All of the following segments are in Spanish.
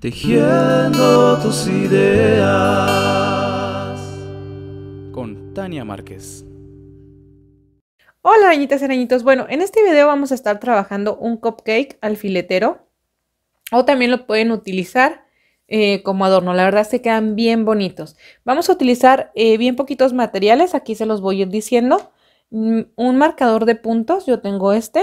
Tejiendo tus ideas. Con Tania Márquez. Hola arañitas y arañitos. Bueno, en este video vamos a estar trabajando un cupcake al filetero. O también lo pueden utilizar eh, como adorno. La verdad se quedan bien bonitos. Vamos a utilizar eh, bien poquitos materiales. Aquí se los voy diciendo. Mm, un marcador de puntos. Yo tengo este.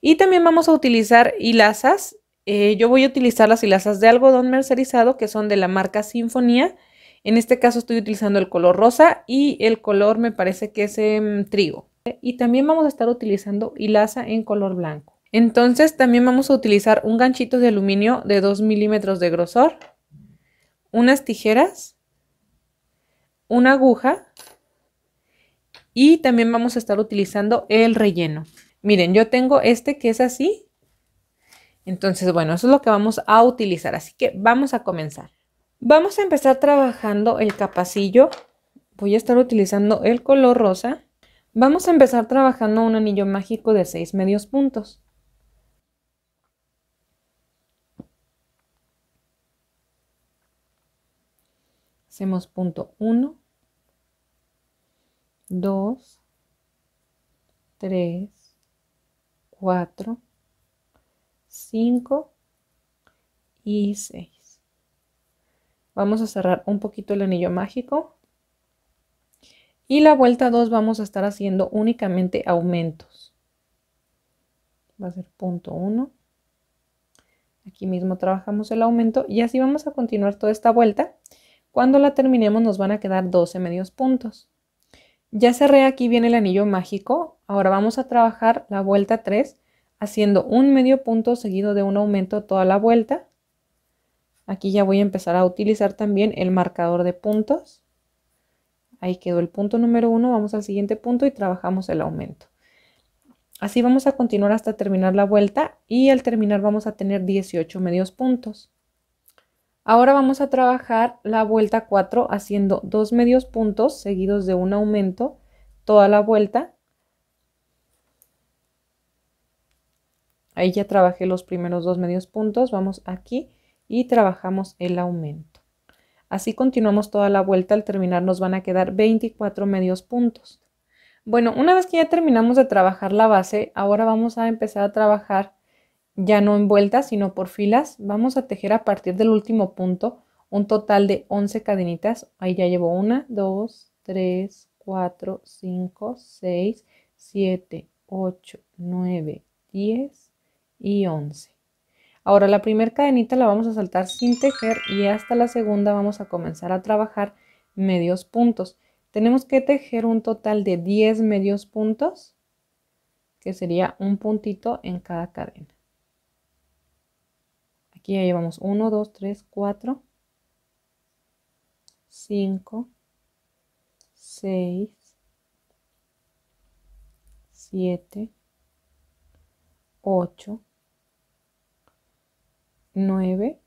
Y también vamos a utilizar hilazas eh, yo voy a utilizar las hilazas de algodón mercerizado que son de la marca Sinfonía. En este caso estoy utilizando el color rosa y el color me parece que es em, trigo. Y también vamos a estar utilizando hilaza en color blanco. Entonces también vamos a utilizar un ganchito de aluminio de 2 milímetros de grosor, unas tijeras, una aguja y también vamos a estar utilizando el relleno. Miren, yo tengo este que es así entonces, bueno, eso es lo que vamos a utilizar. Así que vamos a comenzar. Vamos a empezar trabajando el capacillo. Voy a estar utilizando el color rosa. Vamos a empezar trabajando un anillo mágico de seis medios puntos. Hacemos punto 1, 2, 3, 4, 5 y 6. Vamos a cerrar un poquito el anillo mágico. Y la vuelta 2 vamos a estar haciendo únicamente aumentos. Va a ser punto 1. Aquí mismo trabajamos el aumento y así vamos a continuar toda esta vuelta. Cuando la terminemos nos van a quedar 12 medios puntos. Ya cerré aquí viene el anillo mágico. Ahora vamos a trabajar la vuelta 3 haciendo un medio punto seguido de un aumento toda la vuelta. Aquí ya voy a empezar a utilizar también el marcador de puntos. Ahí quedó el punto número uno, vamos al siguiente punto y trabajamos el aumento. Así vamos a continuar hasta terminar la vuelta y al terminar vamos a tener 18 medios puntos. Ahora vamos a trabajar la vuelta 4 haciendo dos medios puntos seguidos de un aumento toda la vuelta Ahí ya trabajé los primeros dos medios puntos, vamos aquí y trabajamos el aumento. Así continuamos toda la vuelta, al terminar nos van a quedar 24 medios puntos. Bueno, una vez que ya terminamos de trabajar la base, ahora vamos a empezar a trabajar ya no en vueltas, sino por filas. Vamos a tejer a partir del último punto un total de 11 cadenitas. Ahí ya llevo una, dos, tres, cuatro, cinco, seis, siete, ocho, nueve, diez y 11. Ahora la primera cadenita la vamos a saltar sin tejer y hasta la segunda vamos a comenzar a trabajar medios puntos. Tenemos que tejer un total de 10 medios puntos, que sería un puntito en cada cadena. Aquí ya llevamos 1, 2, 3, 4, 5, 6, 7, 8, 9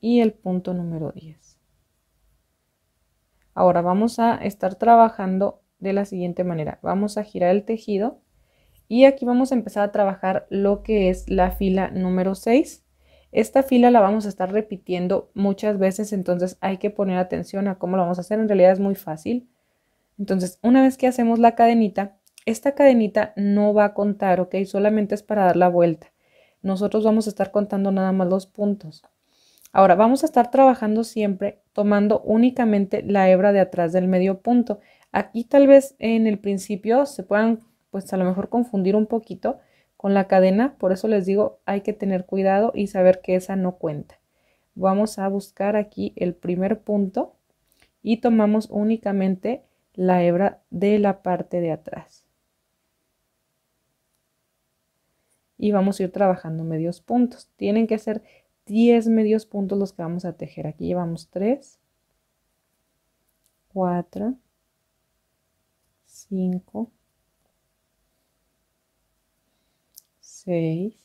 y el punto número 10. Ahora vamos a estar trabajando de la siguiente manera. Vamos a girar el tejido y aquí vamos a empezar a trabajar lo que es la fila número 6. Esta fila la vamos a estar repitiendo muchas veces, entonces hay que poner atención a cómo lo vamos a hacer. En realidad es muy fácil. Entonces, una vez que hacemos la cadenita, esta cadenita no va a contar, ¿ok? Solamente es para dar la vuelta. Nosotros vamos a estar contando nada más los puntos. Ahora, vamos a estar trabajando siempre tomando únicamente la hebra de atrás del medio punto. Aquí tal vez en el principio se puedan, pues a lo mejor confundir un poquito con la cadena. Por eso les digo, hay que tener cuidado y saber que esa no cuenta. Vamos a buscar aquí el primer punto y tomamos únicamente la hebra de la parte de atrás. y vamos a ir trabajando medios puntos. Tienen que ser 10 medios puntos los que vamos a tejer. Aquí llevamos 3, 4, 5, 6,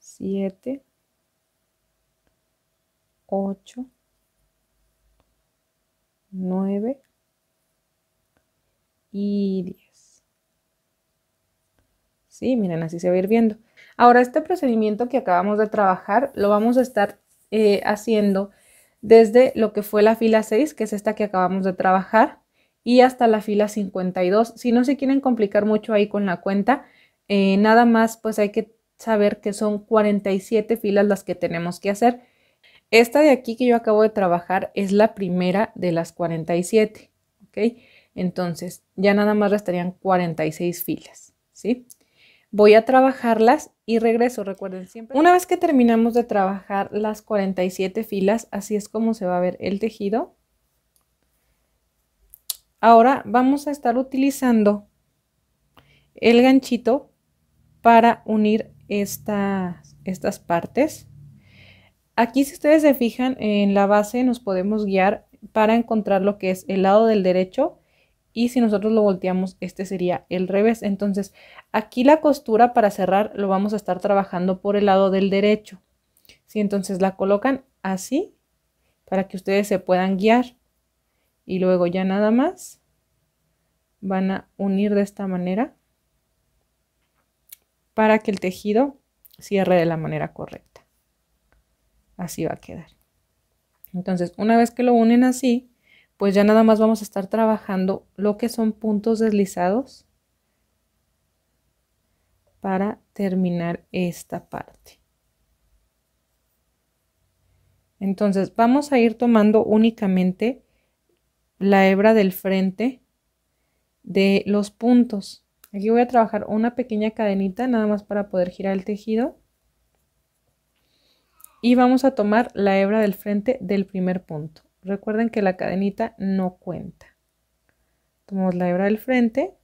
7, 8, 9 y 10. Sí, miren, así se va a ir viendo. Ahora, este procedimiento que acabamos de trabajar lo vamos a estar eh, haciendo desde lo que fue la fila 6, que es esta que acabamos de trabajar, y hasta la fila 52. Si no se quieren complicar mucho ahí con la cuenta, eh, nada más pues hay que saber que son 47 filas las que tenemos que hacer. Esta de aquí que yo acabo de trabajar es la primera de las 47, ¿ok? Entonces ya nada más restarían 46 filas, ¿sí? voy a trabajarlas y regreso, recuerden siempre. Una vez que terminamos de trabajar las 47 filas, así es como se va a ver el tejido. Ahora vamos a estar utilizando el ganchito para unir estas, estas partes. Aquí si ustedes se fijan en la base nos podemos guiar para encontrar lo que es el lado del derecho y si nosotros lo volteamos este sería el revés entonces aquí la costura para cerrar lo vamos a estar trabajando por el lado del derecho si entonces la colocan así para que ustedes se puedan guiar y luego ya nada más van a unir de esta manera para que el tejido cierre de la manera correcta así va a quedar entonces una vez que lo unen así pues ya nada más vamos a estar trabajando lo que son puntos deslizados para terminar esta parte. Entonces vamos a ir tomando únicamente la hebra del frente de los puntos. Aquí voy a trabajar una pequeña cadenita nada más para poder girar el tejido. Y vamos a tomar la hebra del frente del primer punto. Recuerden que la cadenita no cuenta. Tomamos la hebra del frente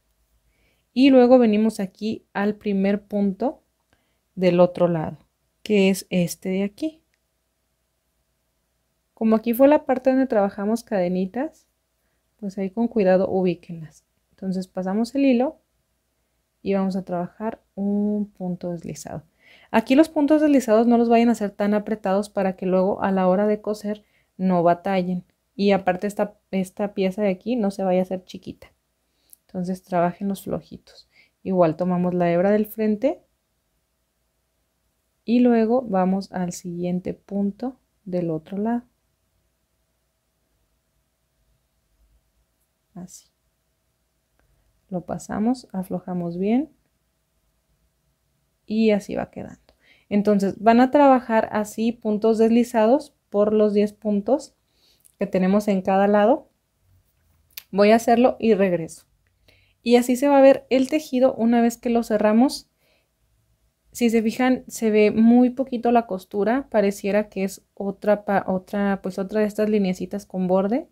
y luego venimos aquí al primer punto del otro lado, que es este de aquí. Como aquí fue la parte donde trabajamos cadenitas, pues ahí con cuidado ubíquenlas. Entonces pasamos el hilo y vamos a trabajar un punto deslizado. Aquí los puntos deslizados no los vayan a hacer tan apretados para que luego a la hora de coser no batallen. Y aparte esta, esta pieza de aquí no se vaya a hacer chiquita. Entonces trabajen los flojitos. Igual tomamos la hebra del frente y luego vamos al siguiente punto del otro lado. Así. Lo pasamos, aflojamos bien y así va quedando. Entonces van a trabajar así puntos deslizados por los 10 puntos que tenemos en cada lado. Voy a hacerlo y regreso. Y así se va a ver el tejido una vez que lo cerramos. Si se fijan, se ve muy poquito la costura, pareciera que es otra, otra, pues otra de estas lineecitas con borde.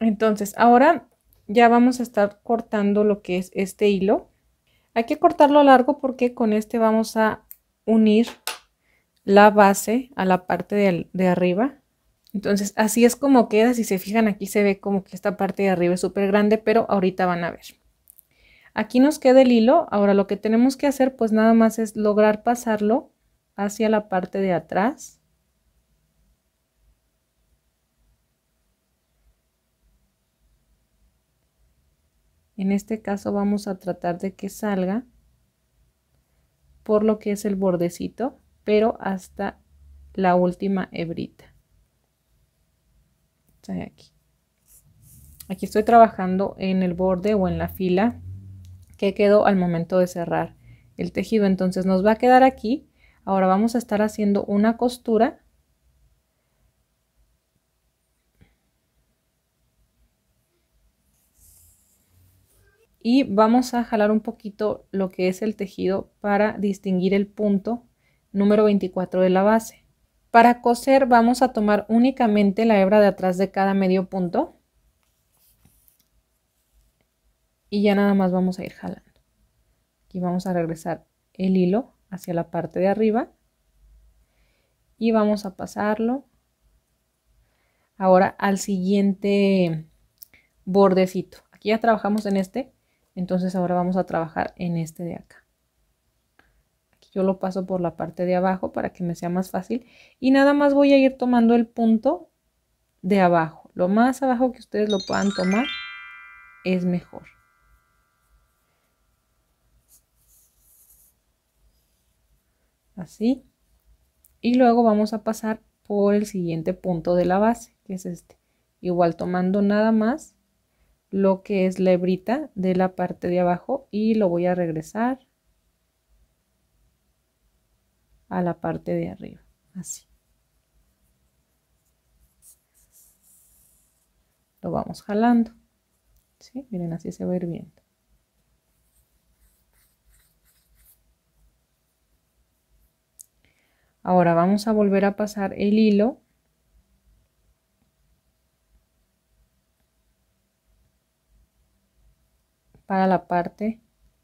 Entonces, ahora ya vamos a estar cortando lo que es este hilo. Hay que cortarlo largo porque con este vamos a unir la base a la parte de, arriba. Entonces así es como queda, si se fijan aquí se ve como que esta parte de arriba es súper grande, pero ahorita van a ver. Aquí nos queda el hilo, ahora lo que tenemos que hacer pues nada más es lograr pasarlo hacia la parte de atrás. En este caso vamos a tratar de que salga por lo que es el bordecito pero hasta la última hebrita. Aquí. aquí estoy trabajando en el borde o en la fila que quedó al momento de cerrar el tejido. Entonces nos va a quedar aquí. Ahora vamos a estar haciendo una costura y vamos a jalar un poquito lo que es el tejido para distinguir el punto número 24 de la base. Para coser vamos a tomar únicamente la hebra de atrás de cada medio punto y ya nada más vamos a ir jalando. Y vamos a regresar el hilo hacia la parte de arriba y vamos a pasarlo ahora al siguiente bordecito. Aquí ya trabajamos en este, entonces ahora vamos a trabajar en este de acá yo lo paso por la parte de abajo para que me sea más fácil y nada más voy a ir tomando el punto de abajo. Lo más abajo que ustedes lo puedan tomar es mejor. Así. Y luego vamos a pasar por el siguiente punto de la base, que es este. Igual tomando nada más lo que es la hebrita de la parte de abajo y lo voy a regresar a la parte de arriba, así. Lo vamos jalando, ¿sí? Miren, así se va hirviendo. Ahora vamos a volver a pasar el hilo para la parte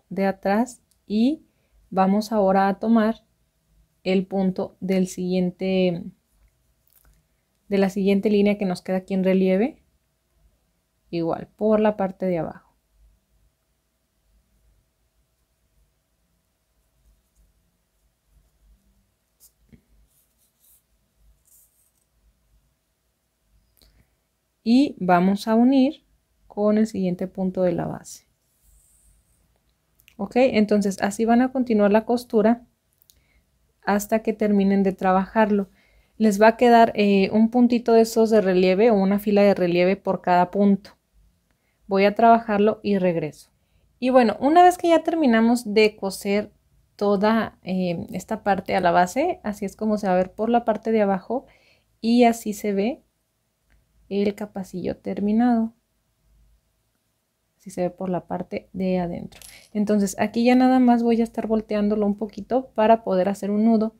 de atrás y vamos ahora a tomar el punto del siguiente, de la siguiente línea que nos queda aquí en relieve, igual, por la parte de abajo. y vamos a unir con el siguiente punto de la base. Ok, entonces así van a continuar la costura hasta que terminen de trabajarlo. Les va a quedar eh, un puntito de esos de relieve o una fila de relieve por cada punto. Voy a trabajarlo y regreso. Y bueno, una vez que ya terminamos de coser toda eh, esta parte a la base, así es como se va a ver por la parte de abajo y así se ve el capacillo terminado. Así se ve por la parte de adentro. Entonces aquí ya nada más voy a estar volteándolo un poquito para poder hacer un nudo.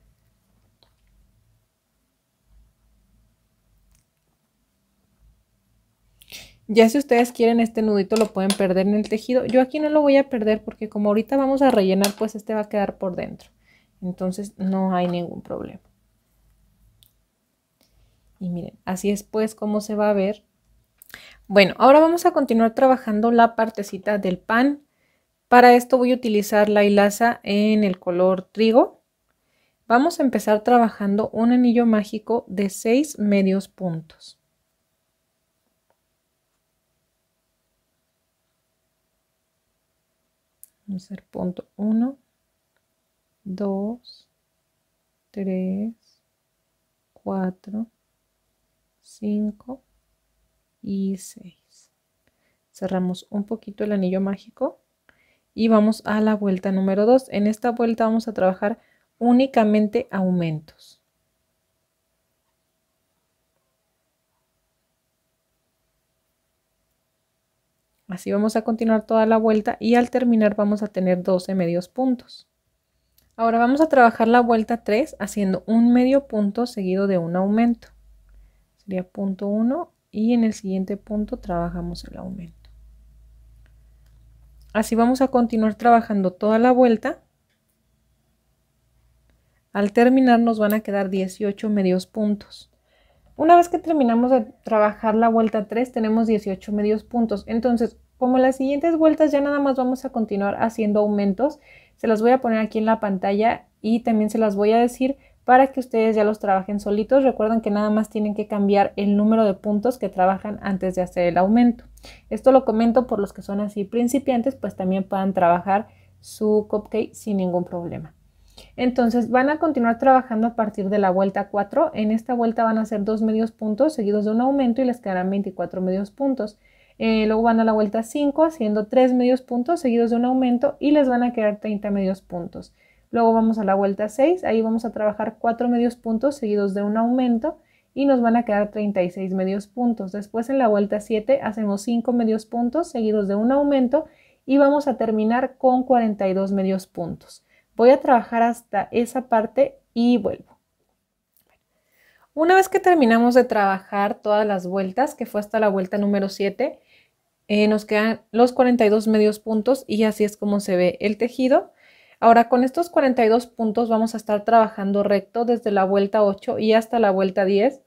Ya si ustedes quieren este nudito lo pueden perder en el tejido. Yo aquí no lo voy a perder porque como ahorita vamos a rellenar, pues este va a quedar por dentro. Entonces no hay ningún problema. Y miren, así es pues cómo se va a ver. Bueno, ahora vamos a continuar trabajando la partecita del pan para esto voy a utilizar la hilaza en el color trigo. Vamos a empezar trabajando un anillo mágico de 6 medios puntos. Vamos a hacer punto 1, 2, 3, 4, 5 y 6. Cerramos un poquito el anillo mágico y vamos a la vuelta número 2. En esta vuelta vamos a trabajar únicamente aumentos. Así vamos a continuar toda la vuelta y al terminar vamos a tener 12 medios puntos. Ahora vamos a trabajar la vuelta 3 haciendo un medio punto seguido de un aumento. Sería punto 1 y en el siguiente punto trabajamos el aumento. Así vamos a continuar trabajando toda la vuelta. Al terminar nos van a quedar 18 medios puntos. Una vez que terminamos de trabajar la vuelta 3 tenemos 18 medios puntos. Entonces, como las siguientes vueltas ya nada más vamos a continuar haciendo aumentos, se las voy a poner aquí en la pantalla y también se las voy a decir para que ustedes ya los trabajen solitos. Recuerden que nada más tienen que cambiar el número de puntos que trabajan antes de hacer el aumento. Esto lo comento por los que son así principiantes, pues también puedan trabajar su cupcake sin ningún problema. Entonces van a continuar trabajando a partir de la vuelta 4. En esta vuelta van a hacer dos medios puntos seguidos de un aumento y les quedarán 24 medios puntos. Eh, luego van a la vuelta 5 haciendo tres medios puntos seguidos de un aumento y les van a quedar 30 medios puntos. Luego vamos a la vuelta 6, ahí vamos a trabajar 4 medios puntos seguidos de un aumento y nos van a quedar 36 medios puntos. Después en la vuelta 7 hacemos 5 medios puntos seguidos de un aumento y vamos a terminar con 42 medios puntos. Voy a trabajar hasta esa parte y vuelvo. Una vez que terminamos de trabajar todas las vueltas, que fue hasta la vuelta número 7, eh, nos quedan los 42 medios puntos y así es como se ve el tejido. Ahora con estos 42 puntos vamos a estar trabajando recto desde la vuelta 8 y hasta la vuelta 10.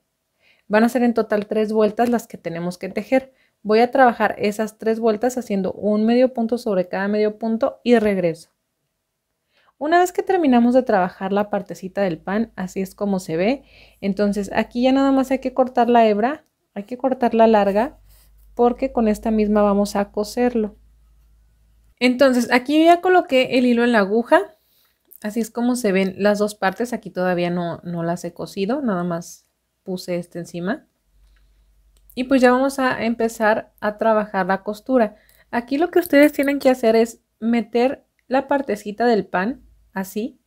Van a ser en total tres vueltas las que tenemos que tejer. Voy a trabajar esas tres vueltas haciendo un medio punto sobre cada medio punto y regreso. Una vez que terminamos de trabajar la partecita del pan, así es como se ve. Entonces aquí ya nada más hay que cortar la hebra, hay que cortarla larga porque con esta misma vamos a coserlo. Entonces, aquí ya coloqué el hilo en la aguja. Así es como se ven las dos partes. Aquí todavía no, las he cosido, nada más puse este encima. Y pues ya vamos a empezar a trabajar la costura. Aquí lo que ustedes tienen que hacer es meter la partecita del pan, así.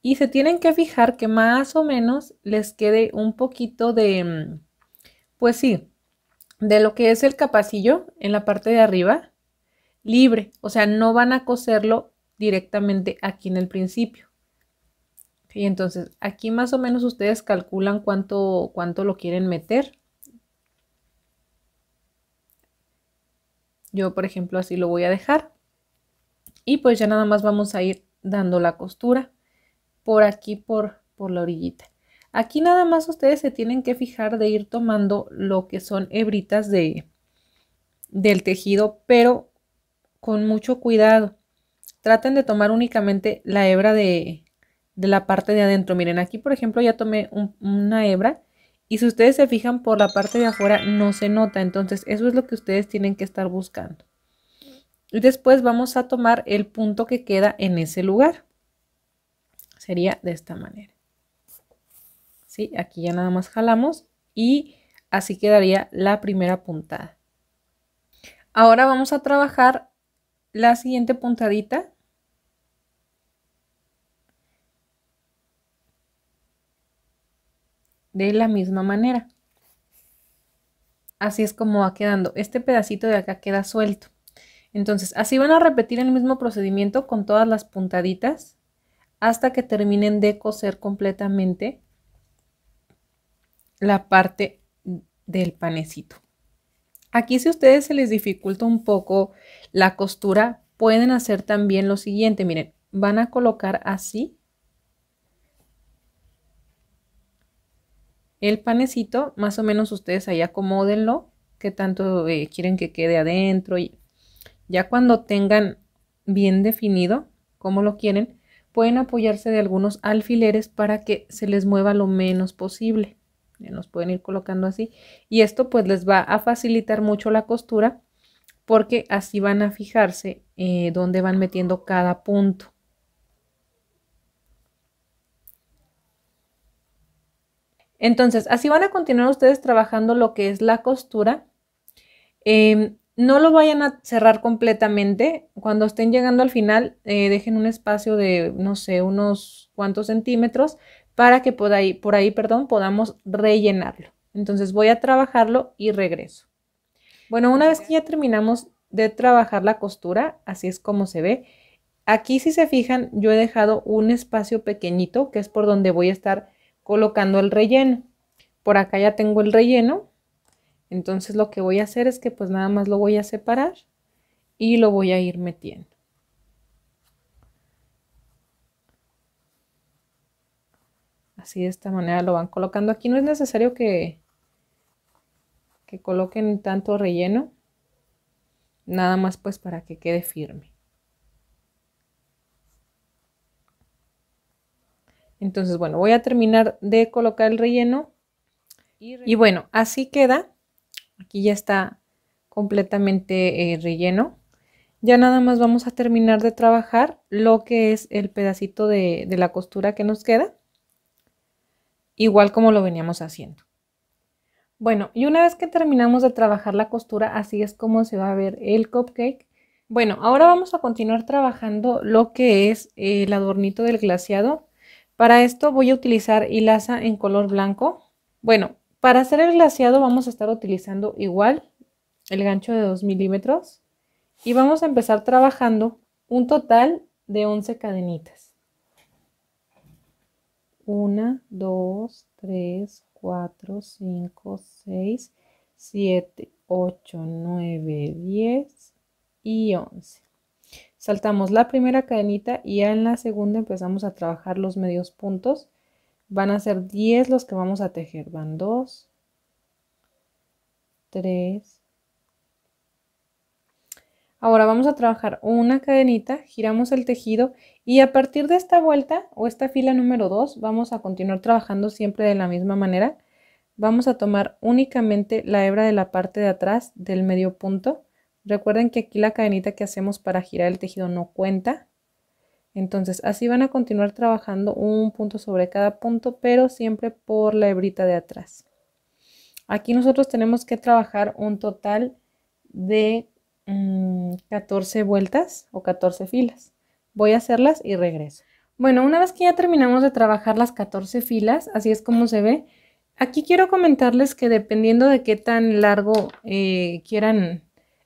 Y se tienen que fijar que más o menos les quede un poquito de, mm, pues sí, de lo que es el capacillo en la parte de arriba libre, o sea, no van a coserlo directamente aquí en el principio. Y entonces aquí más o menos ustedes calculan cuánto, cuánto lo quieren meter. Yo, por ejemplo, así lo voy a dejar. Y pues ya nada más vamos a ir dando la costura por aquí, por, por la orillita. Aquí nada más ustedes se tienen que fijar de ir tomando lo que son hebritas de, del tejido, pero con mucho cuidado. Traten de tomar únicamente la hebra de, la parte de adentro. Miren, aquí por ejemplo ya tomé una hebra y si ustedes se fijan por la parte de afuera no se nota. Entonces eso es lo que ustedes tienen que estar buscando. Y después vamos a tomar el punto que queda en ese lugar. Sería de esta manera. ¿Sí? Aquí ya nada más jalamos y así quedaría la primera puntada. Ahora vamos a trabajar la siguiente puntadita de la misma manera. Así es como va quedando. Este pedacito de acá queda suelto. Entonces, así van a repetir el mismo procedimiento con todas las puntaditas hasta que terminen de coser completamente la parte del panecito. Aquí si a ustedes se les dificulta un poco la costura, pueden hacer también lo siguiente. Miren, van a colocar así el panecito, más o menos ustedes ahí acomódenlo, que tanto eh, quieren que quede adentro. Y ya cuando tengan bien definido como lo quieren, pueden apoyarse de algunos alfileres para que se les mueva lo menos posible. Eh, nos pueden ir colocando así y esto pues les va a facilitar mucho la costura porque así van a fijarse eh, dónde van metiendo cada punto entonces así van a continuar ustedes trabajando lo que es la costura em, no lo vayan a cerrar completamente cuando estén llegando al final eh, dejen un espacio de no sé unos cuantos centímetros para que por ahí, por ahí perdón, podamos rellenarlo. Entonces voy a trabajarlo y regreso. Bueno, una vez que ya terminamos de trabajar la costura, así es como se ve. Aquí si se fijan, yo he dejado un espacio pequeñito que es por donde voy a estar colocando el relleno. Por acá ya tengo el relleno. Entonces lo que voy a hacer es que pues nada más lo voy a separar y lo voy a ir metiendo. Así de esta manera lo van colocando. Aquí no es necesario que, que coloquen tanto relleno. Nada más pues para que quede firme. Entonces, bueno, voy a terminar de colocar el relleno. Y bueno, así queda. Aquí ya está completamente eh, relleno. Ya nada más vamos a terminar de trabajar lo que es el pedacito de la costura que nos queda igual como lo veníamos haciendo. Bueno, y una vez que terminamos de trabajar la costura, así es como se va a ver el cupcake. Bueno, ahora vamos a continuar trabajando lo que es eh, el adornito del glaciado. Para esto voy a utilizar hilaza en color blanco. Bueno, para hacer el glaciado vamos a estar utilizando igual el gancho de 2 milímetros y vamos a empezar trabajando un total de 11 cadenitas. 1, 2, 3, 4, 5, 6, 7, 8, 9, 10 y 11. Saltamos la primera cadenita y ya en la segunda empezamos a trabajar los medios puntos. Van a ser 10 los que vamos a tejer. Van 2, 3, Ahora vamos a trabajar una cadenita, giramos el tejido y a partir de esta vuelta o esta fila número 2 vamos a continuar trabajando siempre de la misma manera. Vamos a tomar únicamente la hebra de la parte de atrás del medio punto. Recuerden que aquí la cadenita que hacemos para girar el tejido no cuenta. Entonces así van a continuar trabajando un punto sobre cada punto pero siempre por la hebrita de atrás. Aquí nosotros tenemos que trabajar un total de 14 mm, vueltas o 14 filas. Voy a hacerlas y regreso. Bueno, una vez que ya terminamos de trabajar las 14 filas, así es como se ve. Aquí quiero comentarles que dependiendo de qué tan largo eh, quieran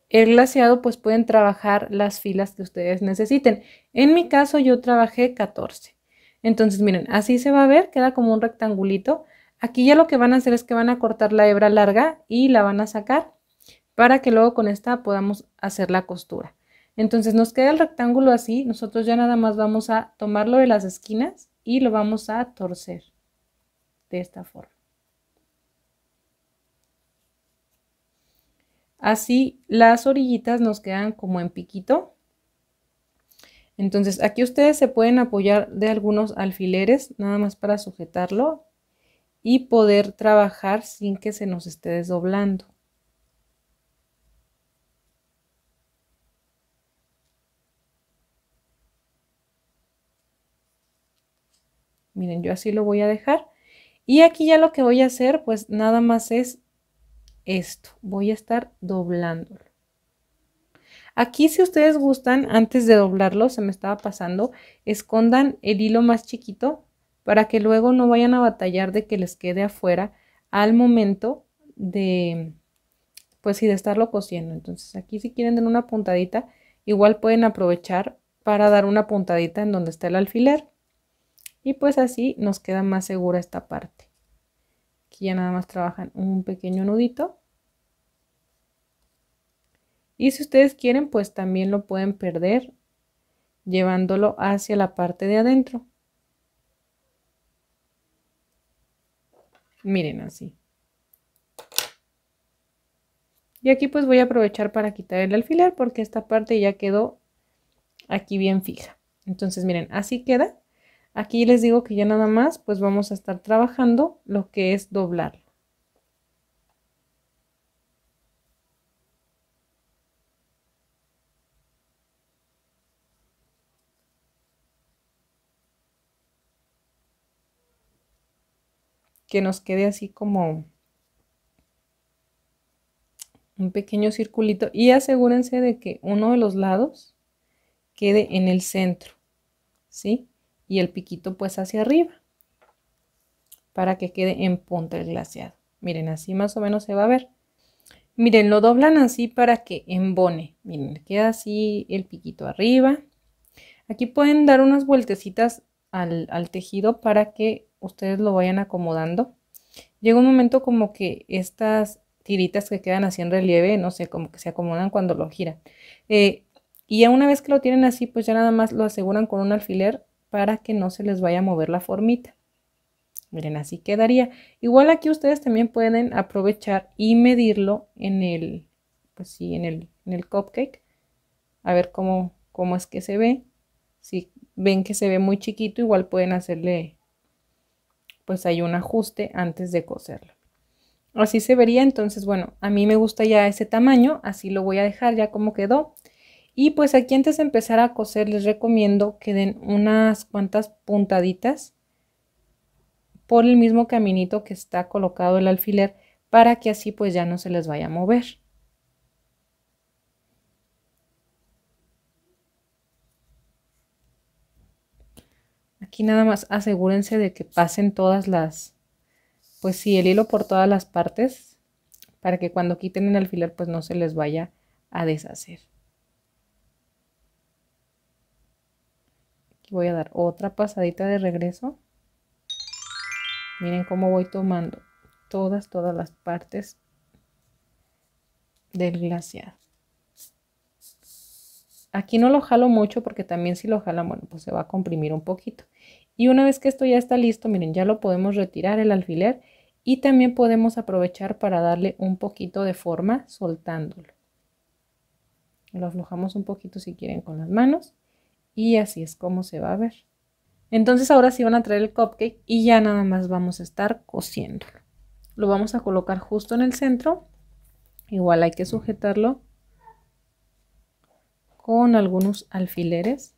el glaseado, pues pueden trabajar las filas que ustedes necesiten. En mi caso yo trabajé 14. Entonces miren, así se va a ver, queda como un rectangulito. Aquí ya lo que van a hacer es que van a cortar la hebra larga y la van a sacar para que luego con esta podamos hacer la costura. Entonces nos queda el rectángulo así, nosotros ya nada más vamos a tomarlo de las esquinas y lo vamos a torcer de esta forma. Así las orillitas nos quedan como en piquito. Entonces aquí ustedes se pueden apoyar de algunos alfileres nada más para sujetarlo y poder trabajar sin que se nos esté desdoblando. Miren, yo así lo voy a dejar. Y aquí ya lo que voy a hacer, pues nada más es esto. Voy a estar doblándolo. Aquí si ustedes gustan, antes de doblarlo, se me estaba pasando, escondan el hilo más chiquito para que luego no vayan a batallar de que les quede afuera al momento de, pues sí, de estarlo cosiendo. Entonces aquí si quieren den una puntadita, igual pueden aprovechar para dar una puntadita en donde está el alfiler. Y pues así nos queda más segura esta parte. Aquí ya nada más trabajan un pequeño nudito. Y si ustedes quieren, pues también lo pueden perder llevándolo hacia la parte de adentro. Miren así. Y aquí pues voy a aprovechar para quitar el alfiler porque esta parte ya quedó aquí bien fija. Entonces miren, así queda. Aquí les digo que ya nada más pues vamos a estar trabajando lo que es doblar. que nos quede así como un pequeño circulito y asegúrense de que uno de los lados quede en el centro, ¿sí? y el piquito pues hacia arriba para que quede en punta el glaseado. Miren, así más o menos se va a ver. Miren, lo doblan así para que embone. Miren, queda así el piquito arriba. Aquí pueden dar unas vueltecitas al, tejido para que ustedes lo vayan acomodando. Llega un momento como que estas tiritas que quedan así en relieve, no sé, como que se acomodan cuando lo giran. Eh, y ya una vez que lo tienen así, pues ya nada más lo aseguran con un alfiler para que no se les vaya a mover la formita. Miren, así quedaría. Igual aquí ustedes también pueden aprovechar y medirlo en el, pues sí, en el, cupcake. A ver cómo, cómo es que se ve. Si ven que se ve muy chiquito, igual pueden hacerle, pues hay un ajuste antes de coserlo. Así se vería, entonces, bueno, a mí me gusta ya ese tamaño, así lo voy a dejar ya como quedó. Y pues aquí antes de empezar a coser les recomiendo que den unas cuantas puntaditas por el mismo caminito que está colocado el alfiler para que así pues ya no se les vaya a mover. Aquí nada más asegúrense de que pasen todas las, pues sí, el hilo por todas las partes para que cuando quiten el alfiler pues no se les vaya a deshacer. voy a dar otra pasadita de regreso. Miren cómo voy tomando todas, todas las partes del glaciar. Aquí no lo jalo mucho porque también si lo jala bueno, pues se va a comprimir un poquito. Y una vez que esto ya está listo, miren, ya lo podemos retirar el alfiler y también podemos aprovechar para darle un poquito de forma soltándolo. Lo aflojamos un poquito si quieren con las manos y así es como se va a ver. Entonces ahora sí van a traer el cupcake y ya nada más vamos a estar cosiéndolo. Lo vamos a colocar justo en el centro. Igual hay que sujetarlo con algunos alfileres.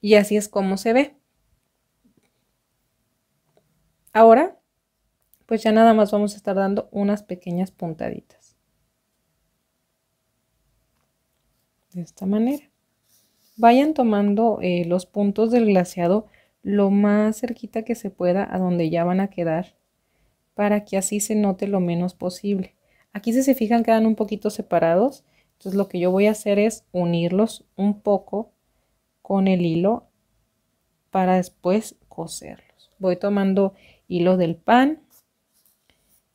Y así es como se ve. Ahora, pues ya nada más vamos a estar dando unas pequeñas puntaditas. de esta manera. Vayan tomando eh, los puntos del glaciado lo más cerquita que se pueda a donde ya van a quedar para que así se note lo menos posible. Aquí si se fijan quedan un poquito separados, entonces lo que yo voy a hacer es unirlos un poco con el hilo para después coserlos. Voy tomando hilo del pan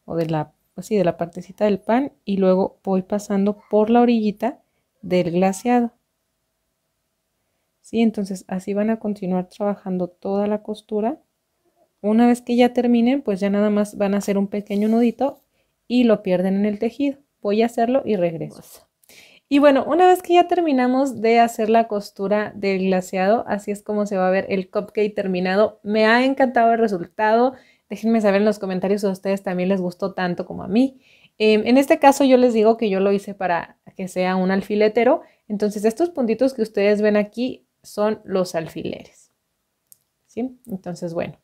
o de la, así, pues de la partecita del pan y luego voy pasando por la orillita del glaseado. ¿Sí? Entonces así van a continuar trabajando toda la costura. Una vez que ya terminen, pues ya nada más van a hacer un pequeño nudito y lo pierden en el tejido. Voy a hacerlo y regreso. Y bueno, una vez que ya terminamos de hacer la costura del glaciado, así es como se va a ver el cupcake terminado. Me ha encantado el resultado. Déjenme saber en los comentarios si a ustedes también les gustó tanto como a mí. Em, en este caso yo les digo que yo lo hice para que sea un alfiletero. Entonces estos puntitos que ustedes ven aquí son los alfileres. ¿Sí? Entonces, bueno,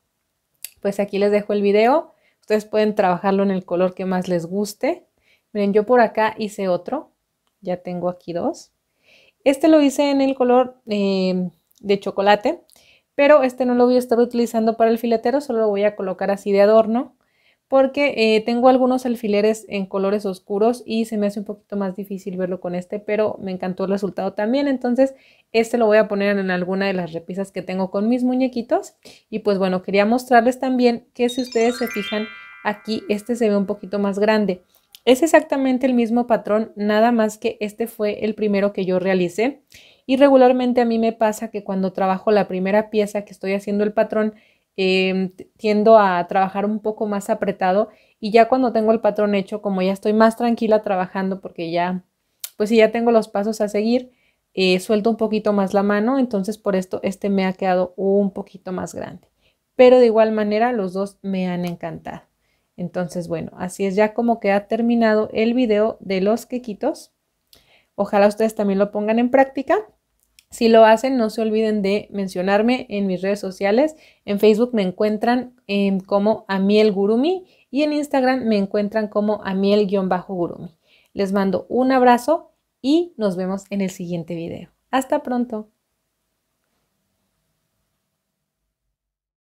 pues aquí les dejo el video. Ustedes pueden trabajarlo en el color que más les guste. Miren, yo por acá hice otro. Ya tengo aquí dos. Este lo hice en el color em, de chocolate, pero este no lo voy a estar utilizando para el filetero, solo lo voy a colocar así de adorno porque eh, tengo algunos alfileres en colores oscuros y se me hace un poquito más difícil verlo con este, pero me encantó el resultado también, entonces este lo voy a poner en alguna de las repisas que tengo con mis muñequitos y pues bueno, quería mostrarles también que si ustedes se fijan aquí este se ve un poquito más grande. Es exactamente el mismo patrón, nada más que este fue el primero que yo realicé y regularmente a mí me pasa que cuando trabajo la primera pieza que estoy haciendo el patrón Em, tiendo a trabajar un poco más apretado y ya cuando tengo el patrón hecho, como ya estoy más tranquila trabajando porque ya, pues si ya tengo los pasos a seguir, eh, suelto un poquito más la mano, entonces por esto este me ha quedado un poquito más grande. Pero de igual manera los dos me han encantado. Entonces, bueno, así es ya como que ha terminado el video de los quequitos. Ojalá ustedes también lo pongan en práctica. Si lo hacen, no se olviden de mencionarme en mis redes sociales. En Facebook me encuentran em, como Amiel Gurumi y en Instagram me encuentran como Amiel-Gurumi. Les mando un abrazo y nos vemos en el siguiente video. Hasta pronto.